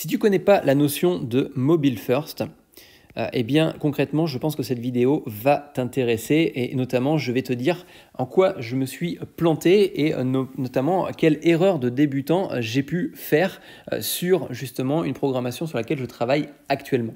Si tu connais pas la notion de mobile first, euh, eh bien concrètement, je pense que cette vidéo va t'intéresser et notamment, je vais te dire en quoi je me suis planté et euh, notamment quelle erreur de débutant euh, j'ai pu faire sur justement une programmation sur laquelle je travaille actuellement.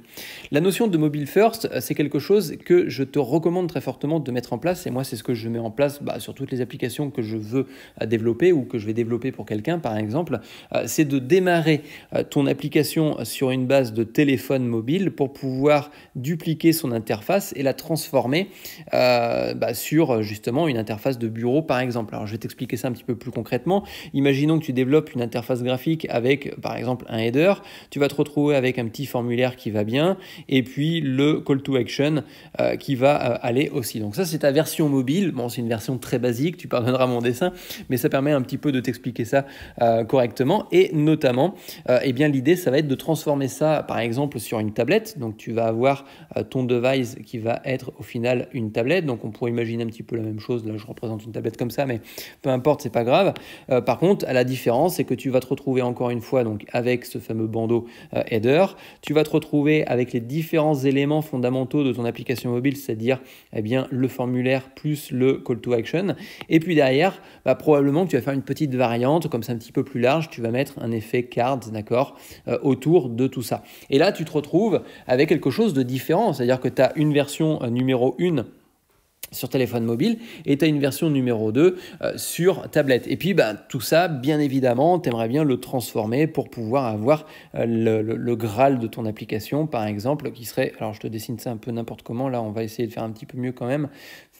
La notion de mobile first, c'est quelque chose que je te recommande très fortement de mettre en place et moi, c'est ce que je mets en place bah, sur toutes les applications que je veux développer ou que je vais développer pour quelqu'un, par exemple, c'est de démarrer ton application sur une base de téléphone mobile pour pouvoir dupliquer son interface et la transformer euh, bah, sur euh, justement une interface de bureau par exemple. Alors je vais t'expliquer ça un petit peu plus concrètement. Imaginons que tu développes une interface graphique avec par exemple un header, tu vas te retrouver avec un petit formulaire qui va bien et puis le call to action euh, qui va aller aussi. Donc ça c'est ta version mobile. Bon c'est une version très basique, tu pardonneras mon dessin, mais ça permet un petit peu de t'expliquer ça correctement et notamment eh bien l'idée ça va être de transformer ça par exemple sur une tablette. Donc tu vas euh, ton device qui va être au final une tablette. Donc on pourrait imaginer un petit peu la même chose. Là, je représente une tablette comme ça, mais peu importe, c'est pas grave. Euh, par contre, à la différence, c'est que tu vas te retrouver encore une fois donc avec ce fameux bandeau euh, header. Tu vas te retrouver avec les différents éléments fondamentaux de ton application mobile, c'est-à-dire et eh bien le formulaire plus le call to action. Et puis derrière, bah, probablement que tu vas faire une petite variante, comme c'est un petit peu plus large, tu vas mettre un effet card d'accord, autour de tout ça. Et là, tu te retrouves avec quelque chose de différence, C'est-à-dire que tu as une version euh, numéro 1 sur téléphone mobile et tu as une version numéro 2 euh, sur tablette. Et puis ben, tout ça, bien évidemment, tu aimerais bien le transformer pour pouvoir avoir euh, le, Graal de ton application, par exemple, qui serait, alors je te dessine ça un peu n'importe comment, là on va essayer de faire un petit peu mieux quand même,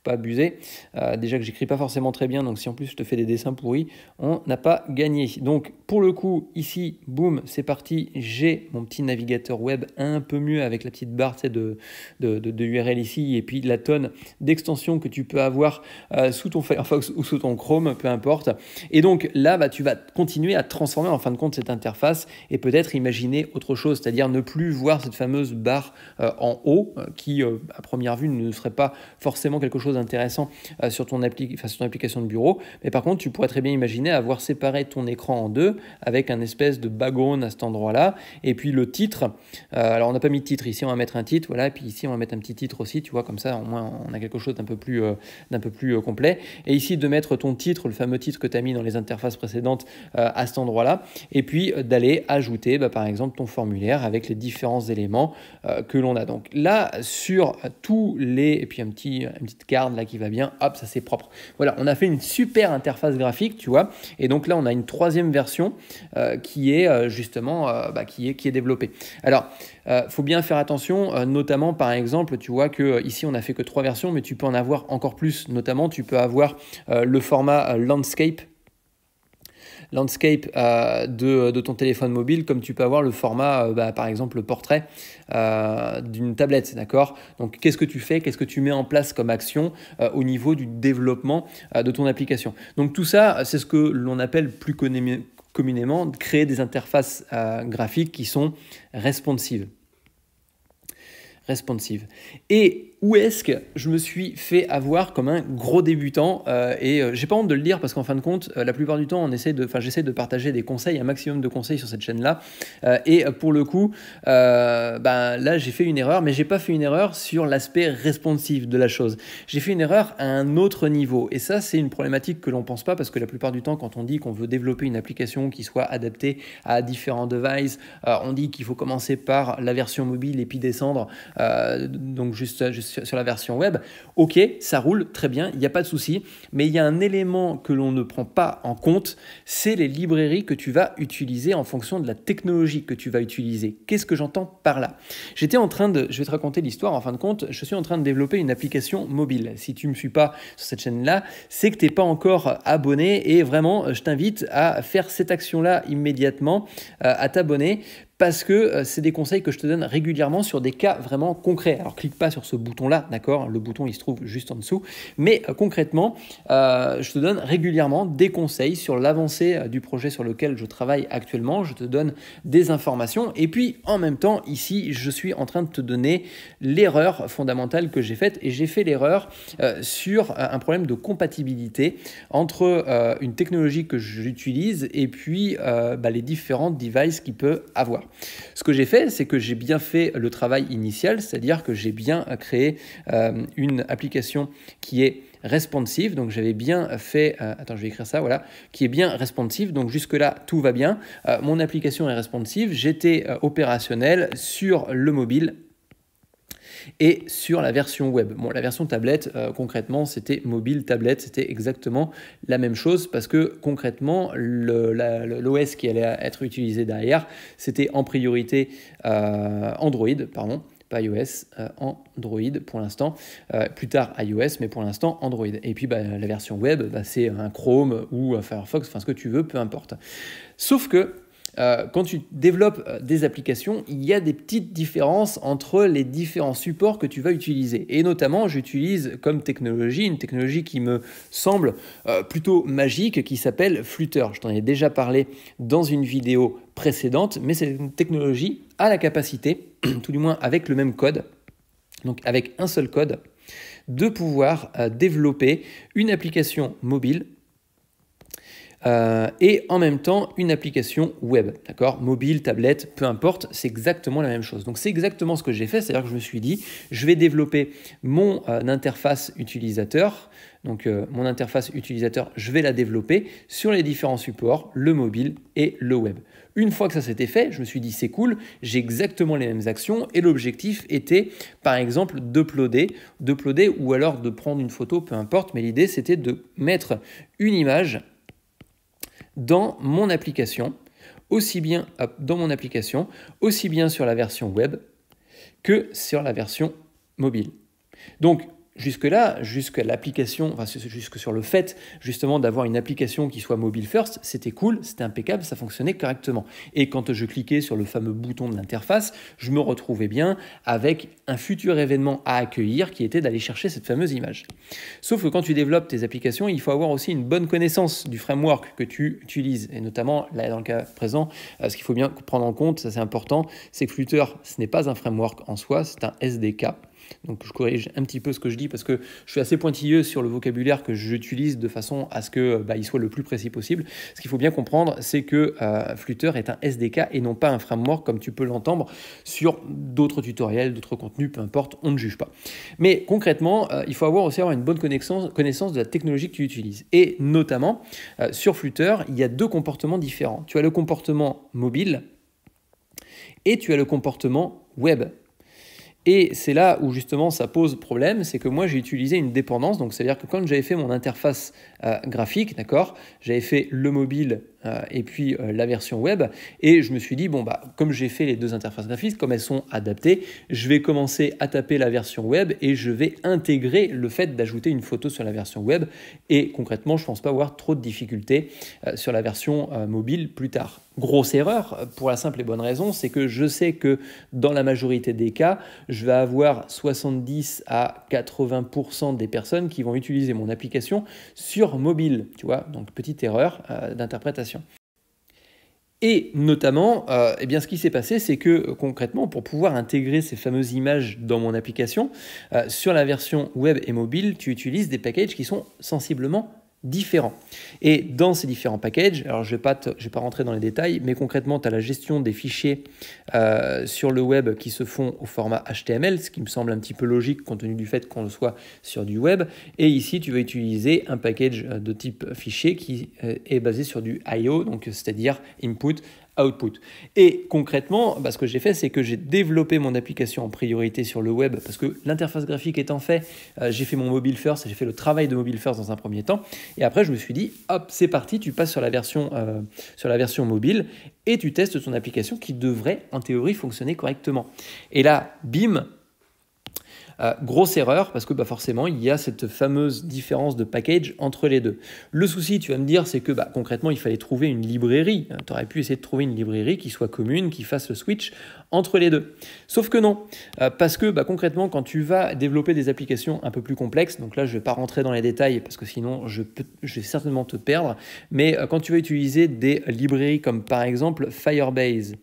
pas abuser. Euh, déjà que j'écris pas forcément très bien, donc si en plus je te fais des dessins pourris, on n'a pas gagné. Donc pour le coup, ici, boum, c'est parti. J'ai mon petit navigateur web un peu mieux avec la petite barre de, de, URL ici et puis la tonne d'extensions que tu peux avoir euh, sous ton Firefox ou sous ton Chrome, peu importe. Et donc là, bah, tu vas continuer à transformer en fin de compte cette interface et peut-être imaginer autre chose, c'est-à-dire ne plus voir cette fameuse barre euh, en haut qui, à première vue, ne serait pas forcément quelque chose intéressant euh, sur, ton appli enfin, sur ton application de bureau. Mais par contre, tu pourrais très bien imaginer avoir séparé ton écran en deux avec un espèce de background à cet endroit-là. Et puis le titre, euh, alors on n'a pas mis de titre ici, on va mettre un titre, voilà. Et puis ici, on va mettre un petit titre aussi, tu vois, comme ça, au moins, on a quelque chose d'un peu plus, euh, d'un peu plus complet. Et ici, de mettre ton titre, le fameux titre que tu as mis dans les interfaces précédentes à cet endroit-là. Et puis d'aller ajouter, bah, par exemple, ton formulaire avec les différents éléments que l'on a. Donc là, sur tous les, et puis un petit, une petite carte, là qui va bien, hop, ça c'est propre. Voilà, on a fait une super interface graphique, tu vois. Et donc là, on a une troisième version euh, qui est euh, justement euh, bah, qui est qui est développée. Alors, faut bien faire attention, notamment par exemple, tu vois que ici on a fait que trois versions, mais tu peux en avoir encore plus. Notamment, tu peux avoir le format landscape landscape euh, de, ton téléphone mobile comme tu peux avoir le format, euh, bah, par exemple, le portrait euh, d'une tablette. D'accord Donc, qu'est-ce que tu fais Qu'est-ce que tu mets en place comme action au niveau du développement de ton application Donc, tout ça, c'est ce que l'on appelle plus communément créer des interfaces graphiques qui sont responsives. Responsive. Et où est-ce que je me suis fait avoir comme un gros débutant euh, Et euh, j'ai pas honte de le dire parce qu'en fin de compte, euh, la plupart du temps, on essaie de, enfin, j'essaie de partager des conseils, un maximum de conseils sur cette chaîne-là. et pour le coup, ben là, j'ai fait une erreur, mais j'ai pas fait une erreur sur l'aspect responsive de la chose. J'ai fait une erreur à un autre niveau. Et ça, c'est une problématique que l'on pense pas parce que la plupart du temps, quand on dit qu'on veut développer une application qui soit adaptée à différents devices, on dit qu'il faut commencer par la version mobile et puis descendre, donc juste, juste sur, la version web, ok, ça roule très bien, il n'y a pas de souci, mais il y a un élément que l'on ne prend pas en compte, c'est les librairies que tu vas utiliser en fonction de la technologie que tu vas utiliser. Qu'est-ce que j'entends par là J'étais en train de, je vais te raconter l'histoire en fin de compte, je suis en train de développer une application mobile. Si tu ne me suis pas sur cette chaîne-là, c'est que tu n'es pas encore abonné et vraiment, je t'invite à faire cette action-là immédiatement, euh, à t'abonner parce que euh, c'est des conseils que je te donne régulièrement sur des cas vraiment concrets. Alors clique pas sur ce bouton-là, d'accord Le bouton il se trouve juste en dessous. Mais euh, concrètement, euh, je te donne régulièrement des conseils sur l'avancée du projet sur lequel je travaille actuellement. Je te donne des informations. Et puis en même temps, ici, je suis en train de te donner l'erreur fondamentale que j'ai faite. Et j'ai fait l'erreur sur un problème de compatibilité entre une technologie que j'utilise et puis bah, les différents devices qu'il peut avoir. Ce que j'ai fait, c'est que j'ai bien fait le travail initial, c'est-à-dire que j'ai bien créé euh, une application qui est responsive. Donc j'avais bien fait, euh, attends, je vais écrire ça, voilà, qui est bien responsive. Donc jusque-là, tout va bien. Euh, mon application est responsive. J'étais opérationnel sur le mobile et sur la version web. la version tablette, euh, concrètement, c'était mobile, tablette, c'était exactement la même chose parce que concrètement, l'OS qui allait être utilisé derrière, c'était en priorité euh, Android, pardon, pas iOS, euh, Android pour l'instant, plus tard iOS, mais pour l'instant Android. Et puis bah, la version web, bah, c'est un Chrome ou un Firefox, enfin ce que tu veux, peu importe. Sauf que euh, quand tu développes euh, des applications, il y a des petites différences entre les différents supports que tu vas utiliser. Et notamment, j'utilise comme technologie une technologie qui me semble euh, plutôt magique qui s'appelle Flutter. Je t'en ai déjà parlé dans une vidéo précédente, mais c'est une technologie à la capacité, tout du moins avec le même code, donc avec un seul code, de pouvoir développer une application mobile euh, et en même temps une application web, d'accord Mobile, tablette, peu importe, c'est exactement la même chose. Donc c'est exactement ce que j'ai fait, c'est-à-dire que je me suis dit, je vais développer mon euh, interface utilisateur, donc euh, mon interface utilisateur, je vais la développer sur les différents supports, le mobile et le web. Une fois que ça s'était fait, je me suis dit c'est cool, j'ai exactement les mêmes actions et l'objectif était par exemple d'uploader, d'uploader ou alors de prendre une photo, peu importe, mais l'idée c'était de mettre une image dans mon application, aussi bien dans mon application, aussi bien sur la version web que sur la version mobile. Donc jusque-là, jusqu'à l'application, enfin, jusque sur le fait justement d'avoir une application qui soit mobile first, c'était cool, c'était impeccable, ça fonctionnait correctement. Et quand je cliquais sur le fameux bouton de l'interface, je me retrouvais bien avec un futur événement à accueillir qui était d'aller chercher cette fameuse image. Sauf que quand tu développes tes applications, il faut avoir aussi une bonne connaissance du framework que tu utilises. Et notamment, là, dans le cas présent, euh, ce qu'il faut bien prendre en compte, ça c'est important, c'est que Flutter, ce n'est pas un framework en soi, c'est un SDK donc je corrige un petit peu ce que je dis parce que je suis assez pointilleux sur le vocabulaire que j'utilise de façon à ce qu'il euh, bah, soit le plus précis possible. Ce qu'il faut bien comprendre, c'est que euh, Flutter est un SDK et non pas un framework comme tu peux l'entendre sur d'autres tutoriels, d'autres contenus, peu importe, on ne juge pas. Mais concrètement, euh, il faut avoir aussi avoir une bonne connaissance, connaissance de la technologie que tu utilises. Et notamment, sur Flutter, il y a deux comportements différents. Tu as le comportement mobile et tu as le comportement web. Et c'est là où justement ça pose problème, c'est que moi j'ai utilisé une dépendance, donc c'est-à-dire que quand j'avais fait mon interface euh, graphique, d'accord, j'avais fait le mobile euh, et puis euh, la version web. Et je me suis dit, bon, bah, comme j'ai fait les deux interfaces graphiques, comme elles sont adaptées, je vais commencer à taper la version web et je vais intégrer le fait d'ajouter une photo sur la version web. Et concrètement, je ne pense pas avoir trop de difficultés euh, sur la version mobile plus tard. Grosse erreur, pour la simple et bonne raison, c'est que je sais que dans la majorité des cas, je vais avoir 70 à 80% des personnes qui vont utiliser mon application sur mobile. Tu vois, donc petite erreur d'interprétation. Et notamment, euh, eh bien, ce qui s'est passé, c'est que concrètement, pour pouvoir intégrer ces fameuses images dans mon application, euh, sur la version web et mobile, tu utilises des packages qui sont sensiblement différents. Et dans ces différents packages, alors je ne vais, pas je vais pas rentrer dans les détails, mais concrètement, tu as la gestion des fichiers euh, sur le web qui se font au format HTML, ce qui me semble un petit peu logique compte tenu du fait qu'on le soit sur du web. Et ici, tu vas utiliser un package euh, de type fichier qui euh, est basé sur du IO, donc c'est-à-dire input, output. Et concrètement, bah, ce que j'ai fait, c'est que j'ai développé mon application en priorité sur le web parce que l'interface graphique étant fait, euh, j'ai fait mon mobile first, j'ai fait le travail de mobile first dans un premier temps. Et après, je me suis dit, hop, c'est parti, tu passes sur la version, euh, sur la version mobile et tu testes ton application qui devrait en théorie fonctionner correctement. Et là, bim, euh, grosse erreur parce que bah, forcément il y a cette fameuse différence de package entre les deux. Le souci, tu vas me dire, c'est que bah, concrètement il fallait trouver une librairie. Euh, tu aurais pu essayer de trouver une librairie qui soit commune, qui fasse le switch entre les deux. Sauf que non, euh, parce que bah, concrètement quand tu vas développer des applications un peu plus complexes, donc là je ne vais pas rentrer dans les détails parce que sinon je, je vais certainement te perdre, mais quand tu vas utiliser des librairies comme par exemple Firebase,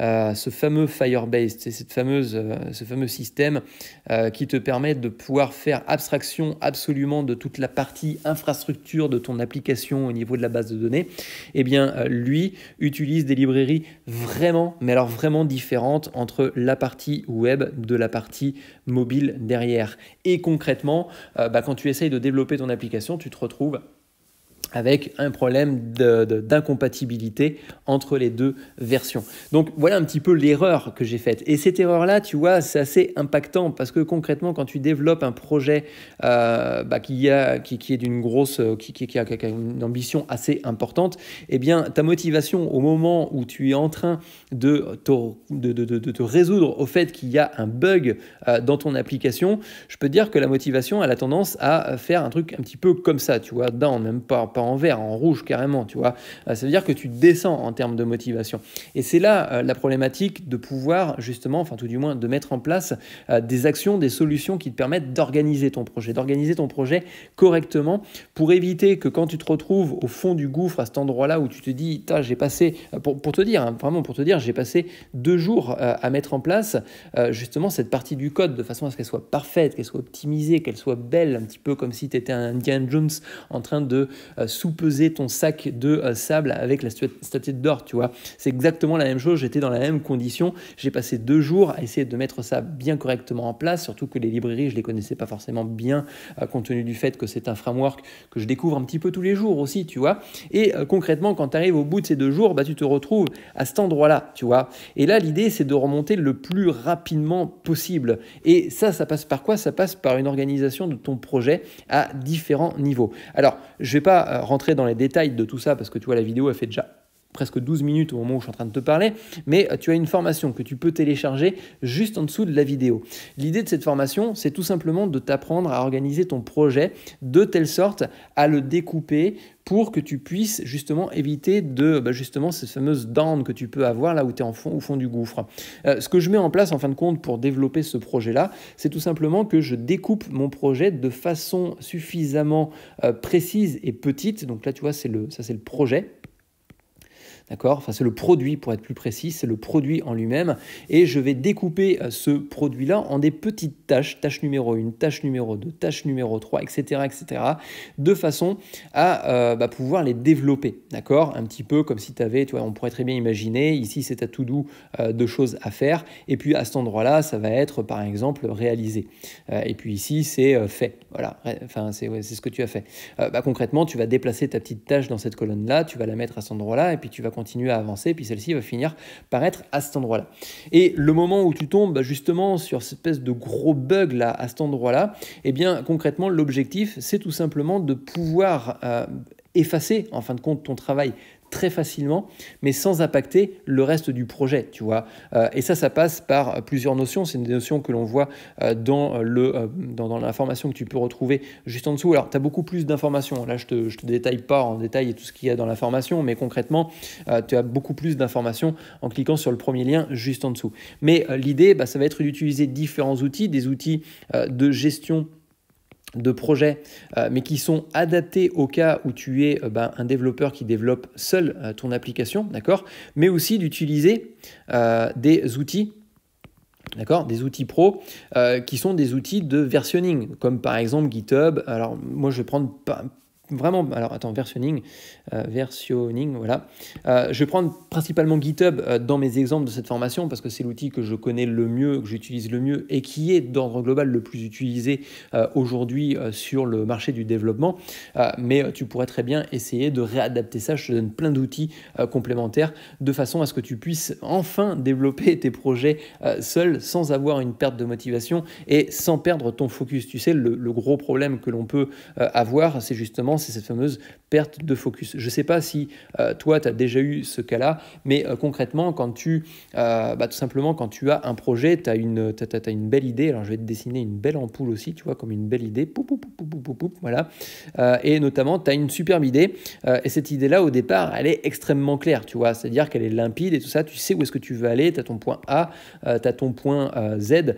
euh, ce fameux Firebase, c'est cette fameuse, euh, ce fameux système euh, qui te permet de pouvoir faire abstraction absolument de toute la partie infrastructure de ton application au niveau de la base de données. Eh bien, lui utilise des librairies vraiment, mais alors vraiment différentes entre la partie web de la partie mobile derrière. Et concrètement, bah, quand tu essayes de développer ton application, tu te retrouves avec un problème d'incompatibilité entre les deux versions. Donc voilà un petit peu l'erreur que j'ai faite. Et cette erreur-là, tu vois, c'est assez impactant parce que concrètement, quand tu développes un projet euh, bah, qui, a, qui, est d'une grosse, euh, qui, a, une ambition assez importante, eh bien ta motivation au moment où tu es en train de te, résoudre au fait qu'il y a un bug euh, dans ton application, je peux dire que la motivation, a la tendance à faire un truc un petit peu comme ça, tu vois, down, même pas, pas en vert, en rouge carrément, tu vois. Euh, ça veut dire que tu descends en termes de motivation. Et c'est là euh, la problématique de pouvoir justement, enfin tout du moins, de mettre en place euh, des actions, des solutions qui te permettent d'organiser ton projet, d'organiser ton projet correctement pour éviter que quand tu te retrouves au fond du gouffre, à cet endroit-là où tu te dis, j'ai passé, pour, pour, te dire, hein, vraiment pour te dire, j'ai passé deux jours à mettre en place justement cette partie du code de façon à ce qu'elle soit parfaite, qu'elle soit optimisée, qu'elle soit belle, un petit peu comme si tu étais un Indian Jones en train de sous-peser ton sac de euh, sable avec la statue d'or, tu vois. C'est exactement la même chose, j'étais dans la même condition, j'ai passé deux jours à essayer de mettre ça bien correctement en place, surtout que les librairies, je les connaissais pas forcément bien, euh, compte tenu du fait que c'est un framework que je découvre un petit peu tous les jours aussi, tu vois. Et euh, concrètement, quand tu arrives au bout de ces deux jours, bah, tu te retrouves à cet endroit-là, tu vois. Et là, l'idée, c'est de remonter le plus rapidement possible. Et ça, ça passe par quoi Ça passe par une organisation de ton projet à différents niveaux. Alors, je vais pas rentrer dans les détails de tout ça parce que tu vois, la vidéo, elle fait déjà presque 12 minutes au moment où je suis en train de te parler, mais tu as une formation que tu peux télécharger juste en dessous de la vidéo. L'idée de cette formation, c'est tout simplement de t'apprendre à organiser ton projet de telle sorte à le découper pour que tu puisses justement éviter de bah, justement ces fameuses down que tu peux avoir là où tu es en fond, au fond du gouffre. Euh, ce que je mets en place en fin de compte pour développer ce projet-là, c'est tout simplement que je découpe mon projet de façon suffisamment euh, précise et petite. Donc là, tu vois, c'est le, ça c'est le projet D'accord Enfin, c'est le produit, pour être plus précis, c'est le produit en lui-même. Et je vais découper euh, ce produit-là en des petites tâches, tâche numéro 1, tâche numéro 2, tâche numéro 3, etc., etc., de façon à euh, bah, pouvoir les développer. D'accord Un petit peu comme si tu avais, tu vois, on pourrait très bien imaginer, ici c'est à tout doux euh, de choses à faire, et puis à cet endroit-là, ça va être par exemple réalisé. et puis ici, c'est fait. Voilà, enfin, c'est ce que tu as fait. Bah, concrètement, tu vas déplacer ta petite tâche dans cette colonne-là, tu vas la mettre à cet endroit-là, et puis tu vas continuer à avancer, puis celle-ci va finir par être à cet endroit-là. Et le moment où tu tombes bah, justement sur cette espèce de gros bug là, à cet endroit-là, eh bien concrètement, l'objectif, c'est tout simplement de pouvoir euh, effacer en fin de compte ton travail très facilement, mais sans impacter le reste du projet, tu vois. Euh, et ça, ça passe par euh, plusieurs notions. C'est une notions que l'on voit euh, dans le dans, l'information que tu peux retrouver juste en dessous. Alors, tu as beaucoup plus d'informations. Là, je te, te détaille pas en détail tout ce qu'il y a dans l'information, mais concrètement, tu as beaucoup plus d'informations en cliquant sur le premier lien juste en dessous. Mais l'idée, bah, ça va être d'utiliser différents outils, des outils de gestion de projets, euh, mais qui sont adaptés au cas où tu es euh, ben, un développeur qui développe seul euh, ton application, d'accord Mais aussi d'utiliser des outils D'accord Des outils pro qui sont des outils de versionning, comme par exemple GitHub. Alors, moi, je vais prendre vraiment. Alors attends, versioning, euh, voilà. Euh, je vais prendre principalement GitHub euh, dans mes exemples de cette formation parce que c'est l'outil que je connais le mieux, que j'utilise le mieux et qui est d'ordre global le plus utilisé aujourd'hui sur le marché du développement. mais tu pourrais très bien essayer de réadapter ça. Je te donne plein d'outils complémentaires de façon à ce que tu puisses enfin développer tes projets seul sans avoir une perte de motivation et sans perdre ton focus. Tu sais, le gros problème que l'on peut avoir, c'est justement c'est cette fameuse perte de focus. Je ne sais pas si euh, toi, tu as déjà eu ce cas-là, mais euh, concrètement, quand tu, euh, bah, tout simplement, quand tu as un projet, tu as une, as, une belle idée, alors je vais te dessiner une belle ampoule aussi, tu vois, comme une belle idée, voilà, et notamment, tu as une superbe idée, et cette idée-là, au départ, elle est extrêmement claire, tu vois, c'est-à-dire qu'elle est limpide et tout ça, tu sais où est-ce que tu veux aller, tu as ton point A, tu as ton point Z,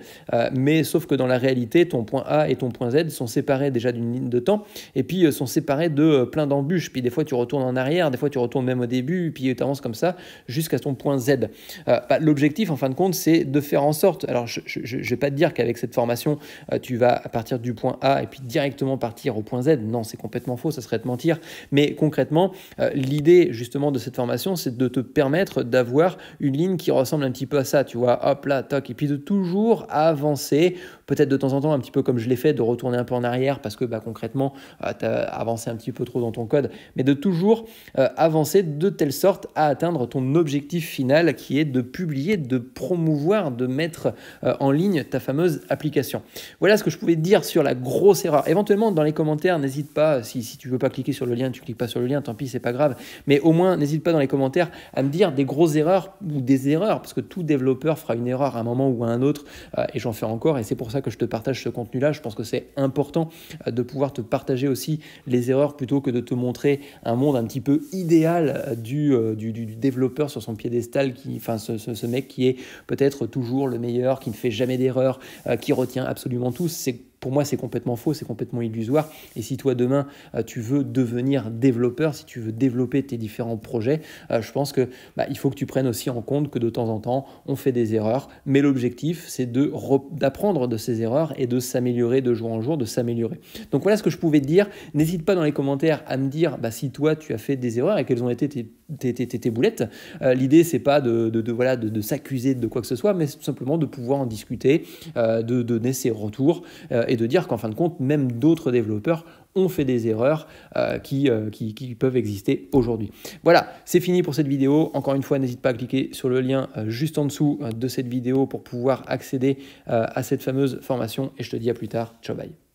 mais sauf que dans la réalité, ton point A et ton point Z sont séparés déjà d'une ligne de temps, et puis sont séparés parait de euh, plein d'embûches. Puis des fois, tu retournes en arrière, des fois, tu retournes même au début, puis tu avances comme ça jusqu'à ton point Z. Euh, bah, l'objectif, en fin de compte, c'est de faire en sorte. Alors, je ne vais pas te dire qu'avec cette formation, euh, tu vas partir du point A et puis directement partir au point Z. Non, c'est complètement faux, ça serait te mentir. Mais concrètement, l'idée justement de cette formation, c'est de te permettre d'avoir une ligne qui ressemble un petit peu à ça. Tu vois, hop là, toc, et puis de toujours avancer, peut-être de temps en temps, un petit peu comme je l'ai fait, de retourner un peu en arrière parce que bah, concrètement, tu as un petit peu trop dans ton code, mais de toujours euh, avancer de telle sorte à atteindre ton objectif final qui est de publier, de promouvoir, de mettre euh, en ligne ta fameuse application. Voilà ce que je pouvais dire sur la grosse erreur. Éventuellement, dans les commentaires, n'hésite pas, euh, si, si tu veux pas cliquer sur le lien, tu cliques pas sur le lien, tant pis, c'est pas grave, mais au moins, n'hésite pas dans les commentaires à me dire des grosses erreurs ou des erreurs, parce que tout développeur fera une erreur à un moment ou à un autre, et j'en fais encore, et c'est pour ça que je te partage ce contenu-là. Je pense que c'est important de pouvoir te partager aussi les plutôt que de te montrer un monde un petit peu idéal euh, euh, du, du, développeur sur son piédestal, qui, enfin ce, ce mec qui est peut-être toujours le meilleur, qui ne fait jamais d'erreur, euh, qui retient absolument tout. C'est pour moi, c'est complètement faux, c'est complètement illusoire. Et si toi, demain, euh, tu veux devenir développeur, si tu veux développer tes différents projets, euh, je pense que bah, il faut que tu prennes aussi en compte que de temps en temps, on fait des erreurs. Mais l'objectif, c'est d'apprendre de, ces erreurs et de s'améliorer de jour en jour, de s'améliorer. Donc voilà ce que je pouvais te dire. N'hésite pas dans les commentaires à me dire bah, si toi, tu as fait des erreurs et quelles ont été tes boulettes. Euh, l'idée, c'est pas de, voilà, de, s'accuser de quoi que ce soit, mais tout simplement de pouvoir en discuter, de, donner ses retours de dire qu'en fin de compte, même d'autres développeurs ont fait des erreurs euh, euh, qui, peuvent exister aujourd'hui. Voilà, c'est fini pour cette vidéo. Encore une fois, n'hésite pas à cliquer sur le lien euh, juste en dessous de cette vidéo pour pouvoir accéder à cette fameuse formation et je te dis à plus tard. Ciao, bye.